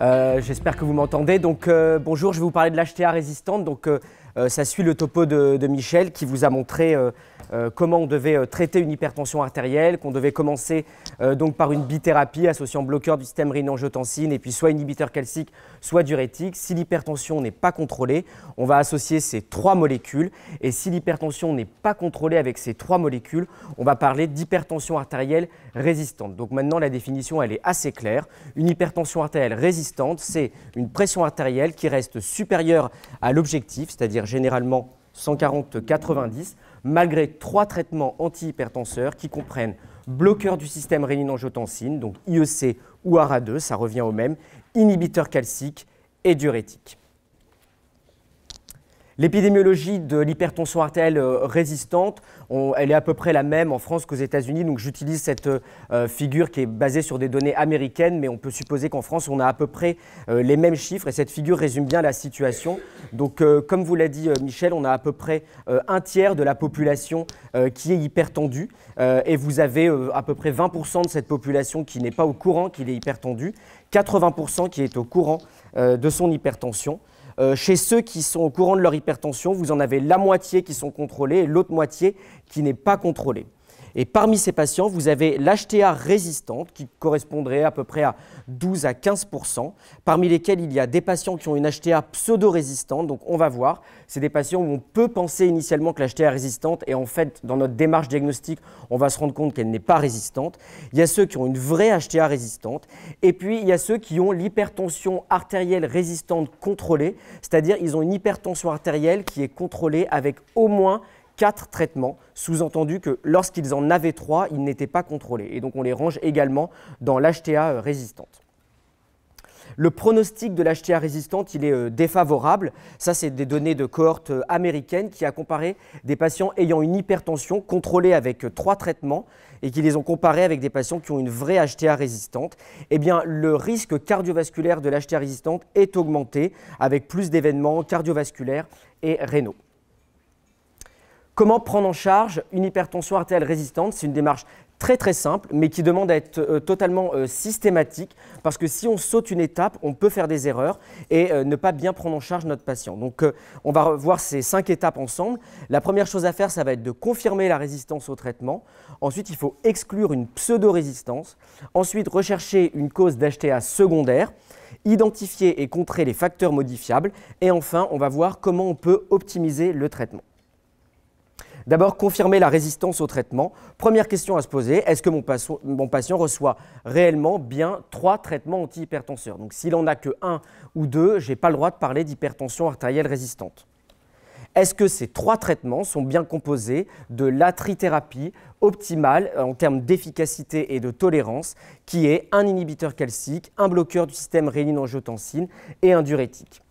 Euh, j'espère que vous m'entendez. Donc euh, bonjour, je vais vous parler de l'HTA résistante. Donc euh, ça suit le topo de Michel qui vous a montré euh, comment on devait euh, traiter une hypertension artérielle, qu'on devait commencer euh, donc par une bithérapie associant bloqueur du système rénin et puis soit inhibiteur calcique, soit diurétique. Si l'hypertension n'est pas contrôlée, on va associer ces trois molécules. Et si l'hypertension n'est pas contrôlée avec ces trois molécules, on va parler d'hypertension artérielle résistante. Donc maintenant, la définition, elle est assez claire. Une hypertension artérielle résistante, c'est une pression artérielle qui reste supérieure à l'objectif, c'est-à-dire généralement 140-90, malgré trois traitements antihypertenseurs qui comprennent bloqueurs du système rénine-angiotensine, donc IEC ou ARA2, ça revient au même, inhibiteurs calciques et diurétiques. L'épidémiologie de l'hypertension artérielle euh, résistante, elle est à peu près la même en France qu'aux États-Unis. Donc j'utilise cette euh, euh, figure qui est basée sur des données américaines, mais on peut supposer qu'en France, on a à peu près les mêmes chiffres. Et cette figure résume bien la situation. Donc comme vous l'a dit Michel, on a à peu près un tiers de la population qui est hypertendue. et vous avez à peu près 20% de cette population qui n'est pas au courant qu'il est hypertendu, 80% qui est au courant de son hypertension. Euh, chez ceux qui sont au courant de leur hypertension, vous en avez la moitié qui sont contrôlés et l'autre moitié qui n'est pas contrôlée. Et parmi ces patients, vous avez l'HTA résistante qui correspondrait à peu près à 12 à 15 parmi lesquels il y a des patients qui ont une HTA pseudo-résistante. Donc on va voir, c'est des patients où on peut penser initialement que l'HTA est résistante et en fait, dans notre démarche diagnostique, on va se rendre compte qu'elle n'est pas résistante. Il y a ceux qui ont une vraie HTA résistante et puis il y a ceux qui ont l'hypertension artérielle résistante contrôlée, c'est-à-dire ils ont une hypertension artérielle qui est contrôlée avec au moins quatre traitements, sous-entendu que lorsqu'ils en avaient trois, ils n'étaient pas contrôlés. Et donc on les range également dans l'HTA euh, résistante. Le pronostic de l'HTA résistante, il est euh, défavorable. Ça, c'est des données de cohorte euh, américaine qui a comparé des patients ayant une hypertension contrôlée avec trois traitements et qui les ont comparés avec des patients qui ont une vraie HTA résistante. Eh bien, le risque cardiovasculaire de l'HTA résistante est augmenté avec plus d'événements cardiovasculaires et rénaux. Comment prendre en charge une hypertension artérielle résistante C'est une démarche très très simple, mais qui demande à être euh, totalement euh, systématique, parce que si on saute une étape, on peut faire des erreurs et euh, ne pas bien prendre en charge notre patient. Donc on va voir ces cinq étapes ensemble. La première chose à faire, ça va être de confirmer la résistance au traitement. Ensuite, il faut exclure une pseudo-résistance. Ensuite, rechercher une cause d'HTA secondaire identifier et contrer les facteurs modifiables. Et enfin, on va voir comment on peut optimiser le traitement. D'abord, confirmer la résistance au traitement. Première question à se poser, est-ce que mon, patient reçoit réellement bien trois traitements antihypertenseurs Donc s'il n'en a que un ou deux, je n'ai pas le droit de parler d'hypertension artérielle résistante. Est-ce que ces trois traitements sont bien composés de la trithérapie optimale en termes d'efficacité et de tolérance, qui est un inhibiteur calcique, un bloqueur du système rénine-angiotensine et un diurétique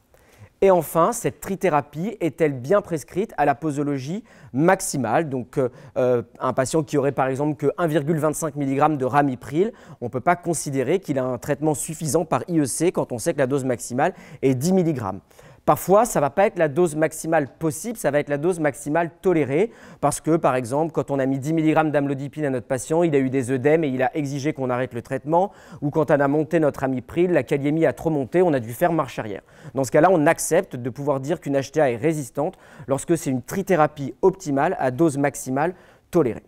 et enfin, cette trithérapie est-elle bien prescrite à la posologie maximale Donc, euh, euh, un patient qui aurait par exemple que 1,25 mg de ramipril, on ne peut pas considérer qu'il a un traitement suffisant par IEC quand on sait que la dose maximale est 10 mg. Parfois, ça ne va pas être la dose maximale possible, ça va être la dose maximale tolérée, parce que, par exemple, quand on a mis 10 mg d'amlodipine à notre patient, il a eu des œdèmes et il a exigé qu'on arrête le traitement, ou quand on a monté notre amipril, la kaliémie a trop monté, on a dû faire marche arrière. Dans ce cas-là, on accepte de pouvoir dire qu'une HTA est résistante lorsque c'est une trithérapie optimale à dose maximale tolérée.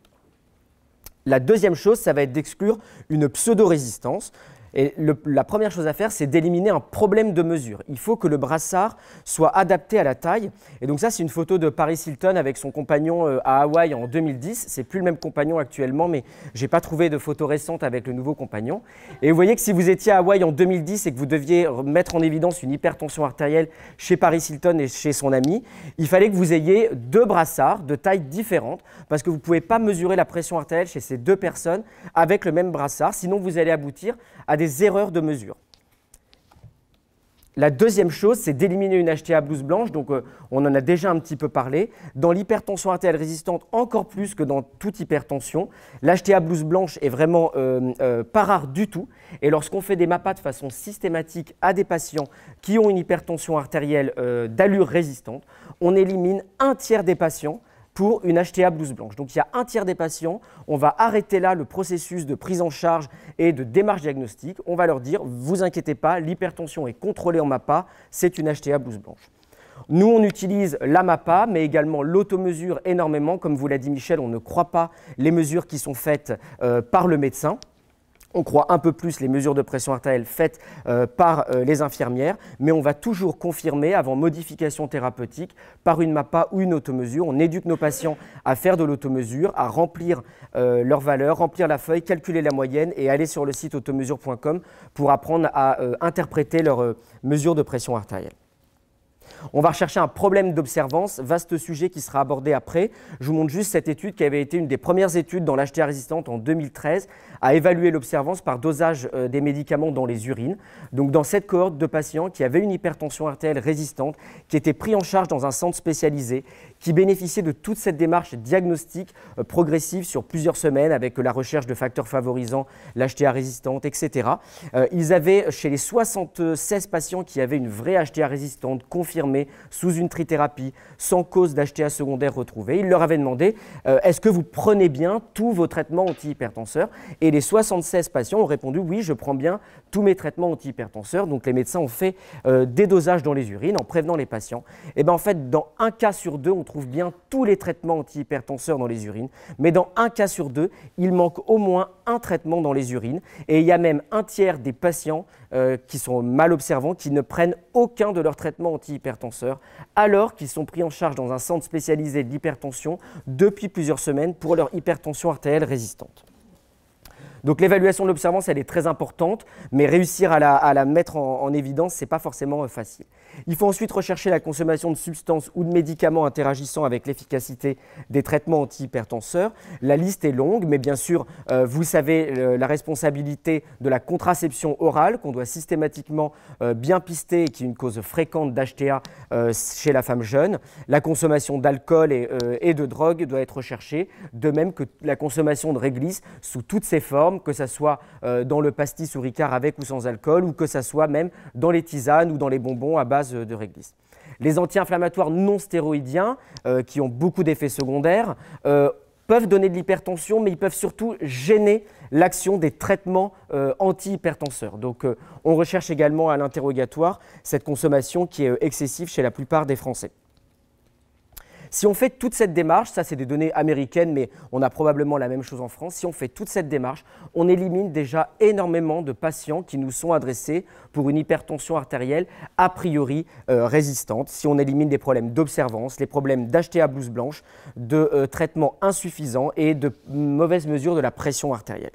La deuxième chose, ça va être d'exclure une pseudo-résistance. Et la première chose à faire, c'est d'éliminer un problème de mesure. Il faut que le brassard soit adapté à la taille. Et donc ça, c'est une photo de Paris Hilton avec son compagnon euh, à Hawaï en 2010. C'est plus le même compagnon actuellement, mais j'ai pas trouvé de photo récente avec le nouveau compagnon. Et vous voyez que si vous étiez à Hawaï en 2010 et que vous deviez mettre en évidence une hypertension artérielle chez Paris Hilton et chez son ami, il fallait que vous ayez deux brassards de taille différente parce que vous pouvez pas mesurer la pression artérielle chez ces deux personnes avec le même brassard. Sinon, vous allez aboutir à des erreurs de mesure. La deuxième chose, c'est d'éliminer une HTA blouse blanche. Donc, euh, on en a déjà un petit peu parlé. Dans l'hypertension artérielle résistante, encore plus que dans toute hypertension, l'HTA blouse blanche est vraiment euh, euh, pas rare du tout. Et lorsqu'on fait des MAPA de façon systématique à des patients qui ont une hypertension artérielle d'allure résistante, on élimine un tiers des patients pour une HTA blouse blanche. Donc il y a un tiers des patients, on va arrêter là le processus de prise en charge et de démarche diagnostique. On va leur dire, vous inquiétez pas, l'hypertension est contrôlée en MAPA, c'est une HTA blouse blanche. Nous, on utilise la MAPA, mais également l'automesure énormément. Comme vous l'a dit Michel, on ne croit pas les mesures qui sont faites euh, par le médecin on croit un peu plus les mesures de pression artérielle faites euh, par euh, les infirmières, mais on va toujours confirmer avant modification thérapeutique par une MAPA ou une automesure. On éduque nos patients à faire de l'automesure, à remplir euh, leurs valeurs, remplir la feuille, calculer la moyenne et aller sur le site automesure.com pour apprendre à interpréter leurs mesures de pression artérielle. On va rechercher un problème d'observance, vaste sujet qui sera abordé après. Je vous montre juste cette étude qui avait été une des premières études dans l'HTA résistante en 2013 à évaluer l'observance par dosage euh, des médicaments dans les urines. Donc dans cette cohorte de patients qui avaient une hypertension artérielle résistante, qui étaient pris en charge dans un centre spécialisé, qui bénéficiaient de toute cette démarche diagnostique euh, progressive sur plusieurs semaines avec la recherche de facteurs favorisant l'HTA résistante, etc. Euh, ils avaient chez les 76 patients qui avaient une vraie HTA résistante confirmée sous une trithérapie sans cause d'HTA secondaire retrouvée, ils leur avaient demandé est-ce que vous prenez bien tous vos traitements antihypertenseurs et et les 76 patients ont répondu oui, je prends bien tous mes traitements antihypertenseurs. Donc les médecins ont fait euh, des dosages dans les urines en prévenant les patients. Et eh bien en fait, dans un cas sur deux, on trouve bien tous les traitements antihypertenseurs dans les urines. Mais dans un cas sur deux, il manque au moins un traitement dans les urines. Et il y a même un tiers des patients euh, qui sont mal observants, qui ne prennent aucun de leurs traitements antihypertenseurs, alors qu'ils sont pris en charge dans un centre spécialisé de l'hypertension depuis plusieurs semaines pour leur hypertension artérielle résistante. Donc l'évaluation de l'observance, elle est très importante, mais réussir à la, mettre en, évidence, ce n'est pas forcément euh, facile. Il faut ensuite rechercher la consommation de substances ou de médicaments interagissant avec l'efficacité des traitements antihypertenseurs. La liste est longue, mais bien sûr, euh, vous savez la responsabilité de la contraception orale qu'on doit systématiquement euh, bien pister et qui est une cause fréquente d'HTA chez la femme jeune. La consommation d'alcool et, et de drogue doit être recherchée, de même que la consommation de réglisse sous toutes ses formes que ce soit euh, dans le pastis ou ricard avec ou sans alcool, ou que ce soit même dans les tisanes ou dans les bonbons à base euh, de réglisse. Les anti-inflammatoires non stéroïdiens, euh, qui ont beaucoup d'effets secondaires, peuvent donner de l'hypertension, mais ils peuvent surtout gêner l'action des traitements antihypertenseurs. anti-hypertenseurs. Donc on recherche également à l'interrogatoire cette consommation qui est excessive chez la plupart des Français. Si on fait toute cette démarche, ça c'est des données américaines, mais on a probablement la même chose en France, si on fait toute cette démarche, on élimine déjà énormément de patients qui nous sont adressés pour une hypertension artérielle a priori euh, résistante, si on élimine des problèmes d'observance, les problèmes d'HTA blouse blanche, de traitements euh, traitement insuffisant et de mauvaise mesure de la pression artérielle.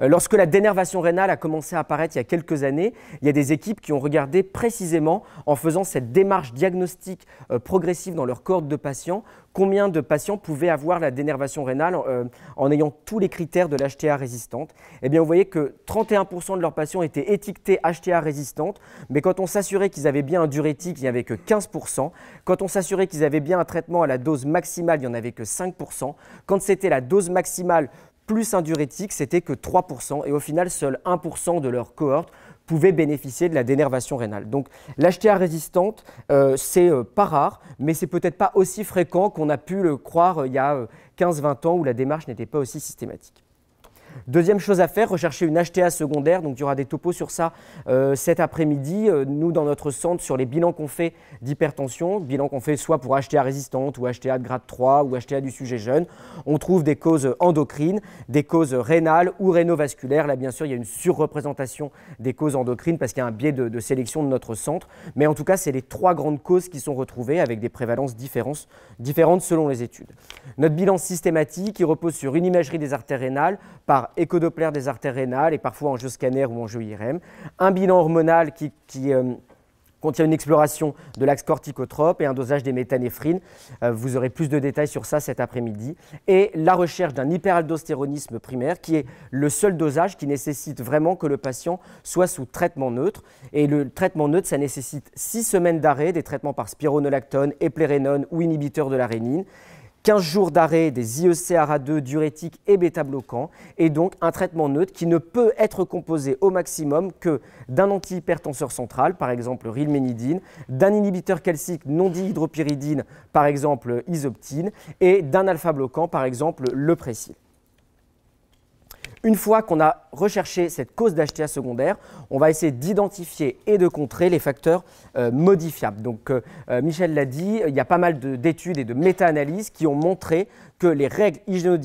Euh, lorsque la dénervation rénale a commencé à apparaître il y a quelques années, il y a des équipes qui ont regardé précisément, en faisant cette démarche diagnostique euh, progressive dans leur cohorte de patients, combien de patients pouvaient avoir la dénervation rénale euh, en ayant tous les critères de l'HTA résistante. Eh bien, vous voyez que 31% de leurs patients étaient étiquetés HTA résistante, mais quand on s'assurait qu'ils avaient bien un diurétique, il n'y avait que 15%. Quand on s'assurait qu'ils avaient bien un traitement à la dose maximale, il n'y en avait que 5%. Quand c'était la dose maximale plus un diurétique, c'était que 3%, et au final, seul 1% de leur cohorte pouvait bénéficier de la dénervation rénale. Donc l'HTA résistante, euh, c'est euh, pas rare, mais c'est peut-être pas aussi fréquent qu'on a pu le croire euh, il y a 15-20 ans où la démarche n'était pas aussi systématique. Deuxième chose à faire, rechercher une HTA secondaire. Donc il y aura des topos sur ça euh, cet après-midi. Euh, nous, dans notre centre, sur les bilans qu'on fait d'hypertension, bilans qu'on fait soit pour HTA résistante ou HTA de grade 3 ou HTA du sujet jeune, on trouve des causes endocrines, des causes rénales ou rénovasculaires. Là, bien sûr, il y a une surreprésentation des causes endocrines parce qu'il y a un biais de, sélection de notre centre. Mais en tout cas, c'est les trois grandes causes qui sont retrouvées avec des prévalences différentes selon les études. Notre bilan systématique, il repose sur une imagerie des artères rénales par échodoplaire des artères rénales et parfois en jeu scanner ou en jeu IRM. Un bilan hormonal qui, euh, contient une exploration de l'axe corticotrope et un dosage des méthanéphrines. Euh, vous aurez plus de détails sur ça cet après-midi. Et la recherche d'un hyperaldostéronisme primaire qui est le seul dosage qui nécessite vraiment que le patient soit sous traitement neutre. Et le traitement neutre, ça nécessite 6 semaines d'arrêt des traitements par spironolactone, éplérénone ou inhibiteur de la rénine. 15 jours d'arrêt des IECRA2 diurétiques et bêta-bloquants, et donc un traitement neutre qui ne peut être composé au maximum que d'un antihypertenseur central, par exemple rilménidine, d'un inhibiteur calcique non dihydropyridine, par exemple isoptine, et d'un alpha-bloquant, par exemple le une fois qu'on a recherché cette cause d'HTA secondaire, on va essayer d'identifier et de contrer les facteurs euh, modifiables. Donc euh, euh, Michel l'a dit, il y a pas mal d'études et de méta-analyses qui ont montré que les règles hygiéno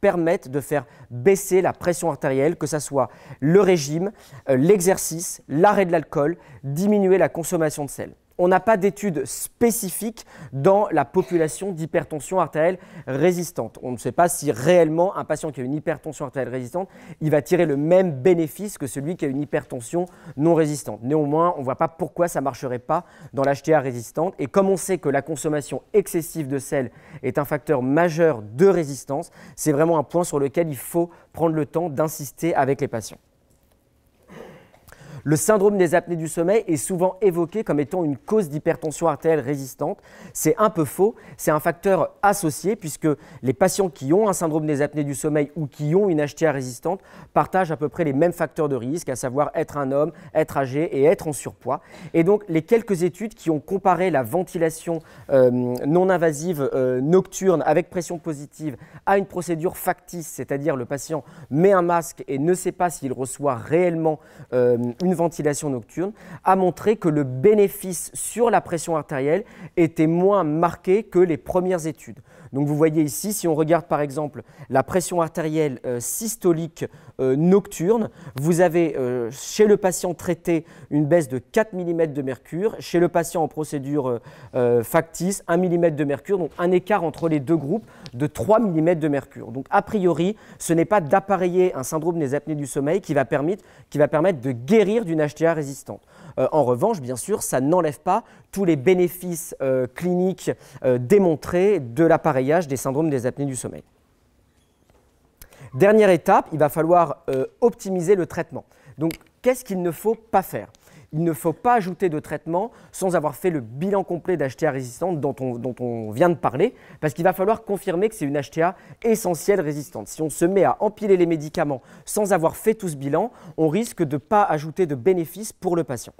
permettent de faire baisser la pression artérielle, que ce soit le régime, l'exercice, l'arrêt de l'alcool, diminuer la consommation de sel on n'a pas d'études spécifiques dans la population d'hypertension artérielle résistante. On ne sait pas si réellement un patient qui a une hypertension artérielle résistante, il va tirer le même bénéfice que celui qui a une hypertension non résistante. Néanmoins, on ne voit pas pourquoi ça ne marcherait pas dans l'HTA résistante. Et comme on sait que la consommation excessive de sel est un facteur majeur de résistance, c'est vraiment un point sur lequel il faut prendre le temps d'insister avec les patients. Le syndrome des apnées du sommeil est souvent évoqué comme étant une cause d'hypertension artérielle résistante. C'est un peu faux, c'est un facteur associé puisque les patients qui ont un syndrome des apnées du sommeil ou qui ont une HTA résistante partagent à peu près les mêmes facteurs de risque, à savoir être un homme, être âgé et être en surpoids. Et donc les quelques études qui ont comparé la ventilation euh, non invasive euh, nocturne avec pression positive à une procédure factice, c'est-à-dire le patient met un masque et ne sait pas s'il reçoit réellement euh, une ventilation nocturne, a montré que le bénéfice sur la pression artérielle était moins marqué que les premières études. Donc vous voyez ici, si on regarde par exemple la pression artérielle euh, systolique euh, nocturne, vous avez euh, chez le patient traité une baisse de 4 mm de mercure, chez le patient en procédure factice 1 mm de mercure, donc un écart entre les deux groupes de 3 mm de mercure. Donc a priori, ce n'est pas d'appareiller un syndrome des apnées du sommeil qui va permettre de guérir d'une HTA résistante. Euh, en revanche, bien sûr, ça n'enlève pas tous les bénéfices euh, cliniques euh, démontrés de l'appareillage des syndromes des apnées du sommeil. Dernière étape, il va falloir optimiser le traitement. Donc, qu'est-ce qu'il ne faut pas faire il ne faut pas ajouter de traitement sans avoir fait le bilan complet d'HTA résistante dont on, dont on, vient de parler, parce qu'il va falloir confirmer que c'est une HTA essentielle résistante. Si on se met à empiler les médicaments sans avoir fait tout ce bilan, on risque de ne pas ajouter de bénéfices pour le patient.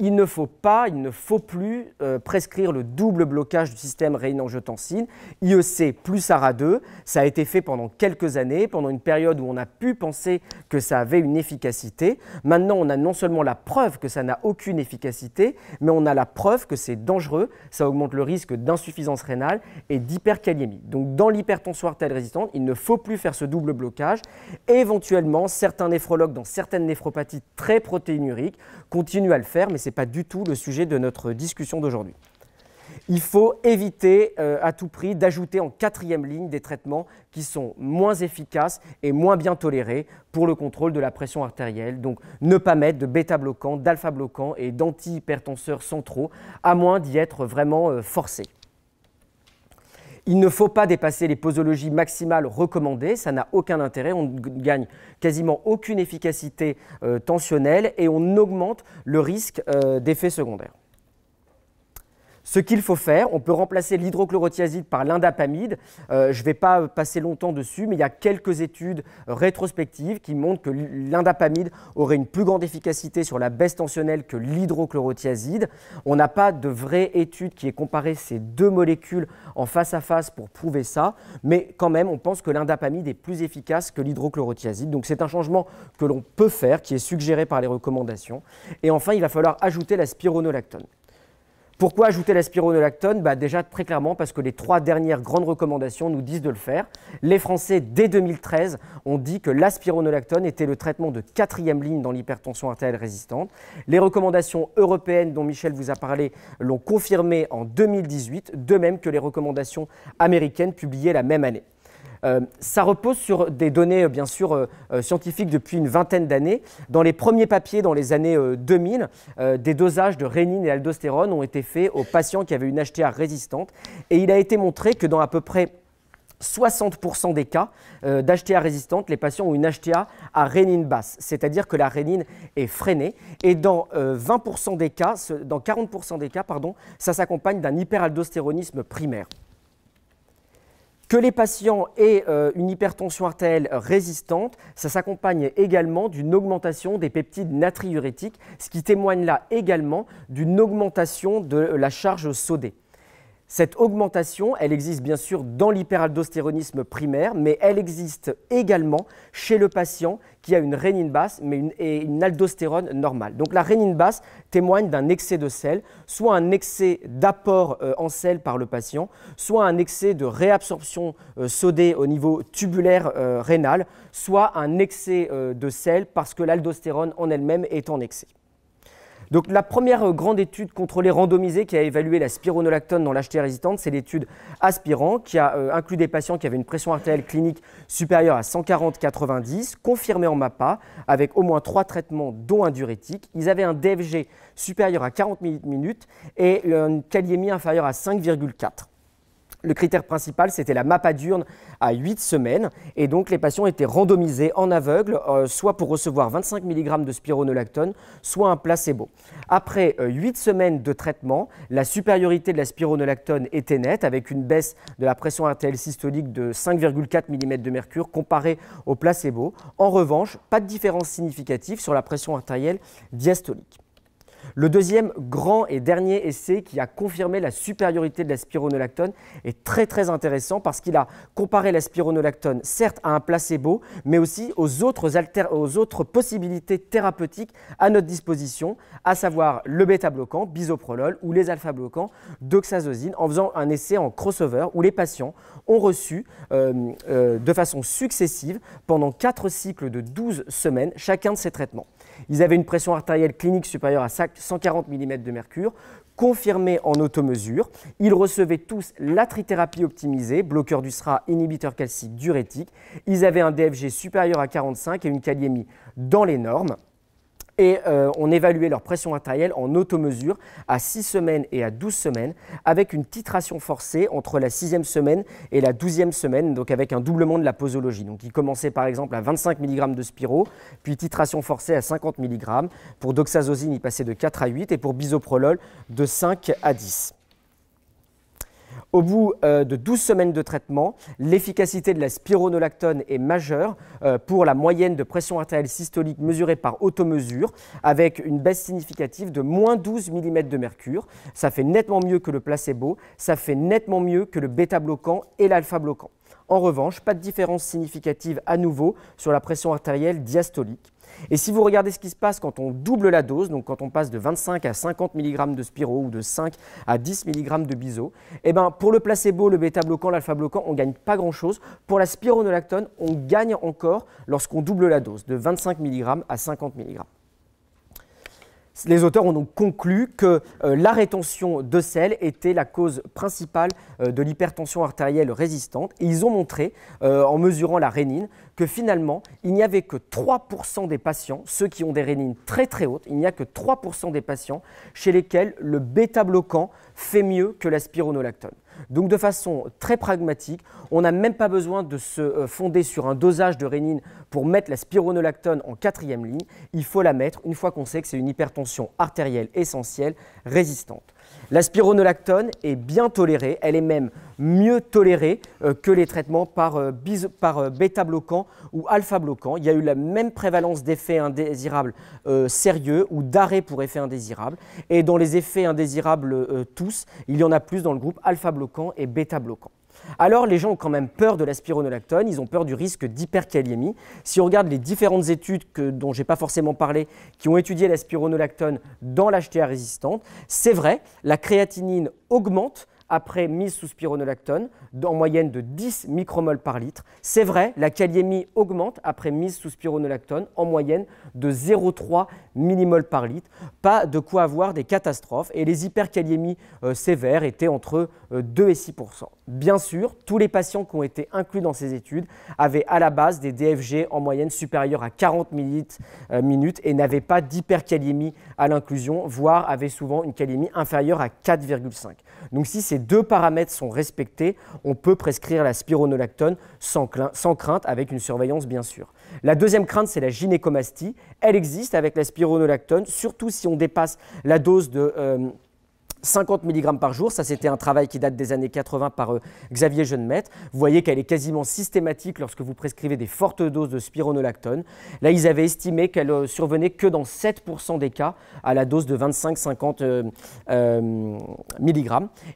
Il ne faut pas, il ne faut plus euh, prescrire le double blocage du système rénin-angiotensine, IEC plus ARA2. Ça a été fait pendant quelques années, pendant une période où on a pu penser que ça avait une efficacité. Maintenant, on a non seulement la preuve que ça n'a aucune efficacité, mais on a la preuve que c'est dangereux. Ça augmente le risque d'insuffisance rénale et d'hyperkaliémie. Donc, dans l'hypertension telle résistante, il ne faut plus faire ce double blocage. Éventuellement, certains néphrologues dans certaines néphropathies très protéinuriques continuent à le faire, mais ce n'est pas du tout le sujet de notre discussion d'aujourd'hui. Il faut éviter euh, à tout prix d'ajouter en quatrième ligne des traitements qui sont moins efficaces et moins bien tolérés pour le contrôle de la pression artérielle. Donc ne pas mettre de bêta-bloquants, d'alpha-bloquants et d'antihypertenseurs centraux, à moins d'y être vraiment euh, forcé. Il ne faut pas dépasser les posologies maximales recommandées, ça n'a aucun intérêt, on ne gagne quasiment aucune efficacité euh, tensionnelle et on augmente le risque euh, d'effets secondaires. Ce qu'il faut faire, on peut remplacer l'hydrochlorothiazide par l'indapamide. Euh, je ne vais pas passer longtemps dessus, mais il y a quelques études rétrospectives qui montrent que l'indapamide aurait une plus grande efficacité sur la baisse tensionnelle que l'hydrochlorothiazide. On n'a pas de vraie étude qui ait comparé ces deux molécules en face à face pour prouver ça, mais quand même, on pense que l'indapamide est plus efficace que l'hydrochlorothiazide. Donc c'est un changement que l'on peut faire, qui est suggéré par les recommandations. Et enfin, il va falloir ajouter la spironolactone. Pourquoi ajouter l'aspironolactone bah Déjà, très clairement, parce que les trois dernières grandes recommandations nous disent de le faire. Les Français, dès 2013, ont dit que l'aspironolactone était le traitement de quatrième ligne dans l'hypertension artérielle résistante. Les recommandations européennes dont Michel vous a parlé l'ont confirmé en 2018, de même que les recommandations américaines publiées la même année. Euh, ça repose sur des données, euh, bien sûr, euh, scientifiques depuis une vingtaine d'années. Dans les premiers papiers, dans les années 2000, des dosages de rénine et aldostérone ont été faits aux patients qui avaient une HTA résistante. Et il a été montré que dans à peu près 60% des cas d'HTA résistante, les patients ont une HTA à rénine basse, c'est-à-dire que la rénine est freinée. Et dans 20% des cas, dans 40% des cas, pardon, ça s'accompagne d'un hyperaldostéronisme primaire. Que les patients aient euh, une hypertension artérielle résistante, ça s'accompagne également d'une augmentation des peptides natriurétiques, ce qui témoigne là également d'une augmentation de la charge sodée. Cette augmentation, elle existe bien sûr dans l'hyperaldostéronisme primaire, mais elle existe également chez le patient qui a une rénine basse mais une, et une aldostérone normale. Donc la rénine basse témoigne d'un excès de sel, soit un excès d'apport euh, en sel par le patient, soit un excès de réabsorption euh, sodée au niveau tubulaire euh, rénal, soit un excès de sel parce que l'aldostérone en elle-même est en excès. Donc la première euh, grande étude contrôlée randomisée qui a évalué la spironolactone dans l'HT résistante, c'est l'étude Aspirant qui a euh, inclus des patients qui avaient une pression artérielle clinique supérieure à 140-90, confirmée en MAPA avec au moins trois traitements dont un diurétique. Ils avaient un DFG supérieur à 40 minutes et une kaliémie inférieure à 5,4. Le critère principal, c'était la MAPA à 8 semaines. Et donc, les patients étaient randomisés en aveugle, euh, soit pour recevoir 25 mg de spironolactone, soit un placebo. Après 8 euh, semaines de traitement, la supériorité de la spironolactone était nette, avec une baisse de la pression artérielle systolique de 5,4 mm de mercure comparée au placebo. En revanche, pas de différence significative sur la pression artérielle diastolique. Le deuxième grand et dernier essai qui a confirmé la supériorité de la spironolactone est très très intéressant parce qu'il a comparé la spironolactone certes à un placebo mais aussi aux autres, aux autres possibilités thérapeutiques à notre disposition, à savoir le bêta-bloquant, bisoprolol ou les alpha-bloquants, doxazosine, en faisant un essai en crossover où les patients ont reçu euh, euh, de façon successive pendant quatre cycles de 12 semaines chacun de ces traitements. Ils avaient une pression artérielle clinique supérieure à 140 mm de mercure, confirmée en automesure. Ils recevaient tous la trithérapie optimisée, bloqueur du SRA, inhibiteur calcique, diurétique. Ils avaient un DFG supérieur à 45 et une kaliémie dans les normes et euh, on évaluait leur pression artérielle en automesure à 6 semaines et à 12 semaines avec une titration forcée entre la 6e semaine et la 12e semaine, donc avec un doublement de la posologie. Donc ils commençaient par exemple à 25 mg de spiro, puis titration forcée à 50 mg. Pour doxazosine, ils passaient de 4 à 8 et pour bisoprolol de 5 à 10. Au bout euh, de 12 semaines de traitement, l'efficacité de la spironolactone est majeure euh, pour la moyenne de pression artérielle systolique mesurée par automesure, avec une baisse significative de moins 12 mm de mercure. Ça fait nettement mieux que le placebo, ça fait nettement mieux que le bêta-bloquant et l'alpha-bloquant. En revanche, pas de différence significative à nouveau sur la pression artérielle diastolique. Et si vous regardez ce qui se passe quand on double la dose, donc quand on passe de 25 à 50 mg de spiro ou de 5 à 10 mg de biseau, eh ben pour le placebo, le bêta-bloquant, l'alpha-bloquant, on ne gagne pas grand-chose. Pour la spironolactone, on gagne encore lorsqu'on double la dose de 25 mg à 50 mg. Les auteurs ont donc conclu que euh, la rétention de sel était la cause principale euh, de l'hypertension artérielle résistante et ils ont montré, euh, en mesurant la rénine, que finalement, il n'y avait que 3% des patients, ceux qui ont des rénines très très hautes, il n'y a que 3% des patients chez lesquels le bêta-bloquant fait mieux que la spironolactone. Donc de façon très pragmatique, on n'a même pas besoin de se euh, fonder sur un dosage de rénine pour mettre la spironolactone en quatrième ligne. Il faut la mettre une fois qu'on sait que c'est une hypertension artérielle essentielle résistante. La spironolactone est bien tolérée, elle est même mieux tolérée euh, que les traitements par, euh, euh, bêta-bloquant ou alpha-bloquant. Il y a eu la même prévalence d'effets indésirables sérieux ou d'arrêt pour effets indésirables. Et dans les effets indésirables tous, il y en a plus dans le groupe alpha-bloquant et bêta-bloquant. Alors les gens ont quand même peur de la ils ont peur du risque d'hyperkaliémie. Si on regarde les différentes études dont je n'ai pas forcément parlé, qui ont étudié la dans l'HTA résistante, c'est vrai, la créatinine augmente après mise sous spironolactone, en moyenne de 10 micromol par litre. C'est vrai, la kaliémie augmente après mise sous spironolactone, en moyenne de 0,3 millimol par litre. Pas de quoi avoir des catastrophes. Et les hyperkaliémies euh, sévères étaient entre 2 euh, et 6 Bien sûr, tous les patients qui ont été inclus dans ces études avaient à la base des DFG en moyenne supérieurs à 40 minutes, euh, minutes et n'avaient pas d'hyperkaliémie à l'inclusion, voire avaient souvent une kaliémie inférieure à 4,5. Donc si ces deux paramètres sont respectés, on peut prescrire la spironolactone sans, crainte, avec une surveillance bien sûr. La deuxième crainte, c'est la gynécomastie. Elle existe avec la spironolactone, surtout si on dépasse la dose de... Euh, 50 mg par jour. Ça, c'était un travail qui date des années 80 par euh, Xavier Jeunemette. Vous voyez qu'elle est quasiment systématique lorsque vous prescrivez des fortes doses de spironolactone. Là, ils avaient estimé qu'elle ne euh, survenait que dans 7% des cas à la dose de 25-50 euh, mg.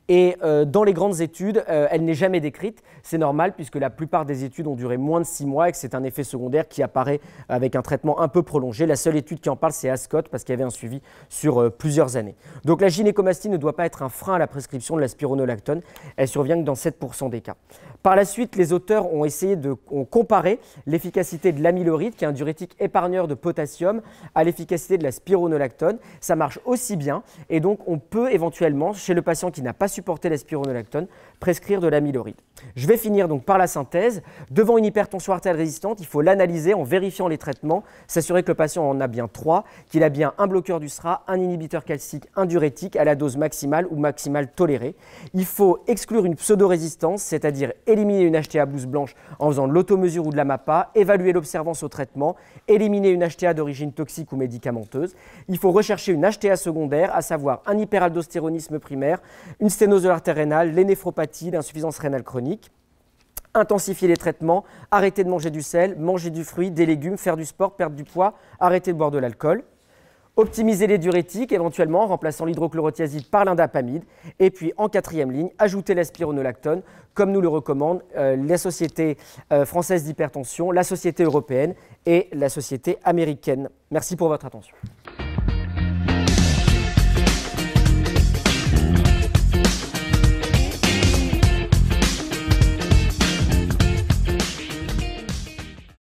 Et dans les grandes études, elle n'est jamais décrite. C'est normal puisque la plupart des études ont duré moins de 6 mois et que c'est un effet secondaire qui apparaît avec un traitement un peu prolongé. La seule étude qui en parle, c'est Ascot parce qu'il y avait un suivi sur plusieurs années. Donc la gynécomastie ne ne doit pas être un frein à la prescription de la spironolactone. Elle survient que dans 7% des cas. Par la suite, les auteurs ont essayé de ont comparé l'efficacité de l'amyloride, qui est un diurétique épargneur de potassium, à l'efficacité de la spironolactone. Ça marche aussi bien et donc on peut éventuellement, chez le patient qui n'a pas supporté la spironolactone, prescrire de l'amyloride. Je vais finir donc par la synthèse. Devant une hypertension artérielle résistante, il faut l'analyser en vérifiant les traitements, s'assurer que le patient en a bien trois, qu'il a bien un bloqueur du SRA, un inhibiteur calcique, un diurétique à la dose maximale maximale ou maximale tolérée. Il faut exclure une pseudo-résistance, c'est-à-dire éliminer une HTA blouse blanche en faisant de l'automesure ou de la MAPA, évaluer l'observance au traitement, éliminer une HTA d'origine toxique ou médicamenteuse. Il faut rechercher une HTA secondaire, à savoir un hyperaldostéronisme primaire, une sténose de l'artère rénale, les néphropathies, l'insuffisance rénale chronique intensifier les traitements, arrêter de manger du sel, manger du fruit, des légumes, faire du sport, perdre du poids, arrêter de boire de l'alcool. Optimiser les diurétiques, éventuellement en remplaçant l'hydrochlorothiazide par l'indapamide. Et puis en quatrième ligne, ajouter l'aspironolactone comme nous le recommandent euh, les la Société euh, française d'hypertension, la Société européenne et la Société américaine. Merci pour votre attention.